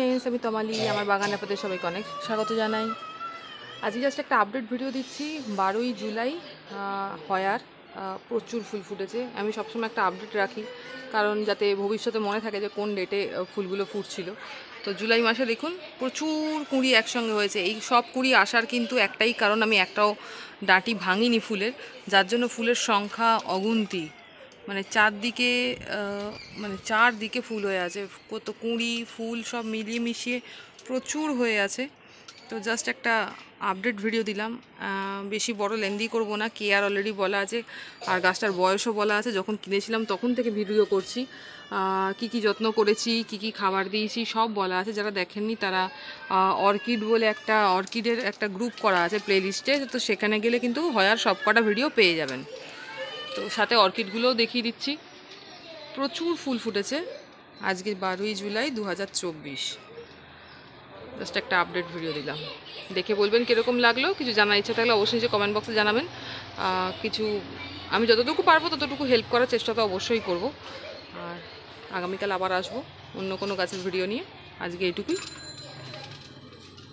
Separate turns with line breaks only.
friends আমি তোমালি আমার বাগানে আপনাদের সবাইকে অনেক স্বাগত জানাই আজকে জাস্ট একটা আপডেট ভিডিও দিচ্ছি বারোই জুলাই হয়ার প্রচুর ফুল ফুটেছে আমি সবসময় একটা আপডেট রাখি কারণ যাতে ভবিষ্যতে মনে থাকে যে কোন ডেটে ফুলগুলো ফুটছিল তো জুলাই মাসে দেখুন প্রচুর কুঁড়ি একসঙ্গে হয়েছে এই সব কুঁড়ি আসার কিন্তু একটাই কারণ আমি একটাও ডাঁটি ভাঙিনি ফুলের যার জন্য ফুলের সংখ্যা অগুন্তি মানে চারদিকে মানে চারদিকে ফুল হয়ে আছে কত কুঁড়ি ফুল সব মিলিয়ে মিশিয়ে প্রচুর হয়ে আছে তো জাস্ট একটা আপডেট ভিডিও দিলাম বেশি বড় লেন্দি করব না কে আর অলরেডি বলা আছে আর গাছটার বয়সও বলা আছে যখন কিনেছিলাম তখন থেকে ভিডিও করছি কি কি যত্ন করেছি কি কি খাবার দিয়েছি সব বলা আছে যারা দেখেননি তারা অর্কিড বলে একটা অর্কিডের একটা গ্রুপ করা আছে প্লেলিস্টে তো সেখানে গেলে কিন্তু আর সব কটা ভিডিও পেয়ে যাবেন তো সাথে অর্কিডগুলোও দেখিয়ে দিচ্ছি প্রচুর ফুল ফুটেছে আজকে বারোই জুলাই দু হাজার জাস্ট একটা আপডেট ভিডিও দিলাম দেখে বলবেন কীরকম লাগলো কিছু জানার ইচ্ছা থাকলে অবশ্যই যে কমেন্ট বক্সে জানাবেন কিছু আমি যতটুকু পারবো ততটুকু হেল্প করার চেষ্টা তো অবশ্যই করব আর আগামীকাল আবার আসবো অন্য কোনো গাছের ভিডিও নিয়ে আজকে এইটুকুই